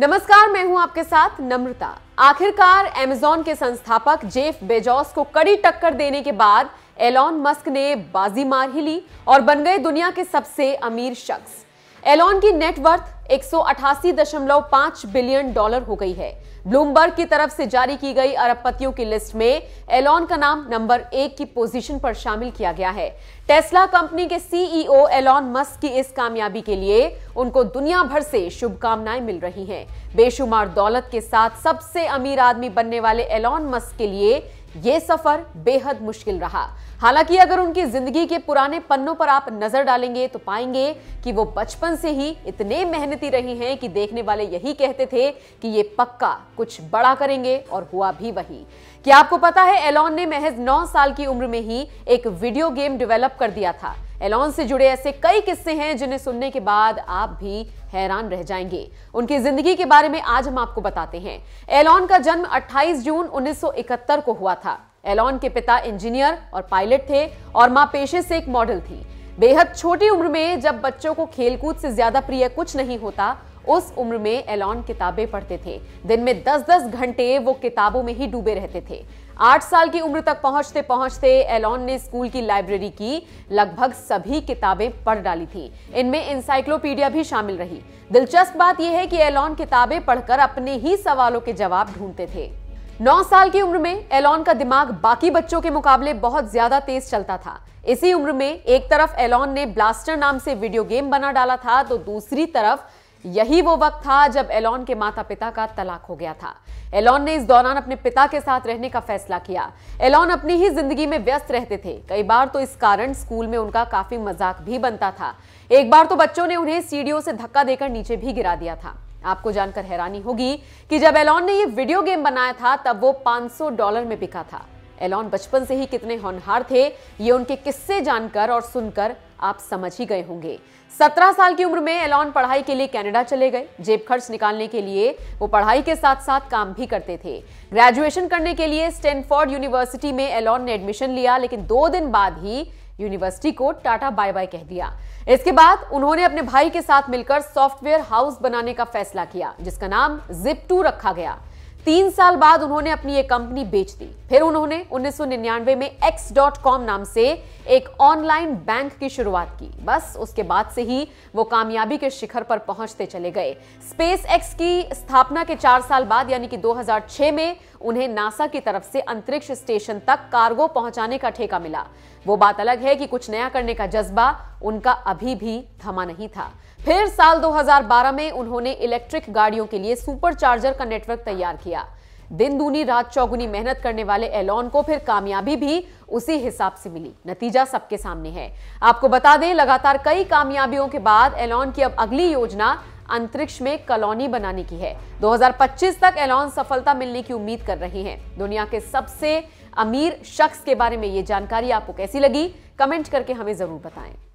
नमस्कार मैं हूं आपके साथ नम्रता आखिरकार एमेजॉन के संस्थापक जेफ बेजोस को कड़ी टक्कर देने के बाद एलॉन मस्क ने बाजी मार ही ली और बन गए दुनिया के सबसे अमीर शख्स एलॉन की नेटवर्थ एक बिलियन डॉलर हो गई है ब्लूमबर्ग की तरफ से जारी की गई अरबपतियों की लिस्ट में एलॉन का नाम नंबर एक की पोजीशन पर शामिल किया गया है टेस्ला कंपनी के सीईओ एलॉन मस्क की इस कामयाबी के लिए उनको दुनिया भर से शुभकामनाएं मिल रही हैं। बेशुमार दौलत के साथ सबसे अमीर आदमी बनने वाले एलॉन मस्क के लिए ये सफर बेहद मुश्किल रहा हालांकि अगर उनकी जिंदगी के पुराने पन्नों पर आप नजर डालेंगे तो पाएंगे कि वो बचपन से ही इतने मेहनती रहे हैं कि देखने वाले यही कहते थे कि ये पक्का कुछ बड़ा करेंगे और हुआ भी वही क्या आपको पता है एलॉन ने महज नौ साल की उम्र में ही एक वीडियो गेम डेवलप कर दिया था एलॉन से जुड़े ऐसे कई किस्से हैं जिन्हें सुनने के बाद आप भी हैरान रह जाएंगे उनकी जिंदगी के बारे में आज हम आपको बताते हैं एलॉन का जन्म 28 जून 1971 को हुआ था एलॉन के पिता इंजीनियर और पायलट थे और माँ पेशे से एक मॉडल थी बेहद छोटी उम्र में जब बच्चों को खेलकूद से ज्यादा प्रिय कुछ नहीं होता उस उम्र में एलॉन किताबें पढ़ते थे दिन में 10-10 घंटे वो किताबों में ही डूबे रहते थे आठ साल की उम्र तक पहुंचते पहुंचते एलॉन ने स्कूल की लाइब्रेरी की लगभग सभी किताबें पढ़ डाली थी इनमें इंसाइक्लोपीडिया भी शामिल रही दिलचस्प बात यह है कि एलॉन किताबें पढ़कर अपने ही सवालों के जवाब ढूंढते थे नौ साल की उम्र में एलॉन का दिमाग बाकी बच्चों के मुकाबले बहुत ज्यादा तेज चलता था इसी उम्र में एक तरफ एलॉन ने ब्लास्टर नाम से वीडियो गेम बना डाला था तो दूसरी तरफ यही वो वक्त था जब एलॉन के माता पिता का तलाक हो गया था एलॉन ने इस दौरान अपने पिता के साथ रहने का फैसला किया एलॉन अपनी ही जिंदगी में व्यस्त रहते थे कई बार तो इस कारण स्कूल में उनका काफी मजाक भी बनता था एक बार तो बच्चों ने उन्हें सीढ़ियों से धक्का देकर नीचे भी गिरा दिया था आपको जानकर हैरानी होगी कि जब एलॉन ने ये वीडियो गेम बनाया था तब वो 500 डॉलर में बिका था एलॉन बचपन से ही कितने होनहार थे ये उनके किस्से जानकर और सुनकर आप समझ ही गए होंगे 17 साल की उम्र में एलॉन पढ़ाई के लिए कनाडा चले गए जेब खर्च निकालने के लिए वो पढ़ाई के साथ साथ काम भी करते थे ग्रेजुएशन करने के लिए स्टेनफोर्ड यूनिवर्सिटी में एलॉन ने एडमिशन लिया लेकिन दो दिन बाद ही यूनिवर्सिटी को टाटा बाय बाय कह दिया इसके बाद उन्होंने अपने भाई के साथ मिलकर सॉफ्टवेयर हाउस बनाने का फैसला किया जिसका नाम जिप टू रखा गया तीन साल बाद उन्होंने अपनी ये कंपनी बेच दी फिर उन्होंने 1999 में x.com नाम से एक ऑनलाइन बैंक की शुरुआत की बस उसके बाद से ही वो कामयाबी के शिखर पर पहुंचते चले गए स्पेस एक्स की स्थापना के चार साल बाद यानी कि 2006 में उन्हें नासा की तरफ से अंतरिक्ष स्टेशन तक कार्गो पहुंचाने का ठेका मिला वो बात अलग है कि कुछ नया करने का जज्बा उनका अभी भी थमा नहीं था फिर साल दो में उन्होंने इलेक्ट्रिक गाड़ियों के लिए सुपर चार्जर का नेटवर्क तैयार किया दिन दूनी रात चौगुनी मेहनत करने वाले एलॉन को फिर कामयाबी भी उसी हिसाब से मिली नतीजा सबके सामने है आपको बता दें लगातार कई कामयाबियों के बाद एलॉन की अब अगली योजना अंतरिक्ष में कॉलोनी बनाने की है 2025 तक एलॉन सफलता मिलने की उम्मीद कर रहे हैं दुनिया के सबसे अमीर शख्स के बारे में ये जानकारी आपको कैसी लगी कमेंट करके हमें जरूर बताएं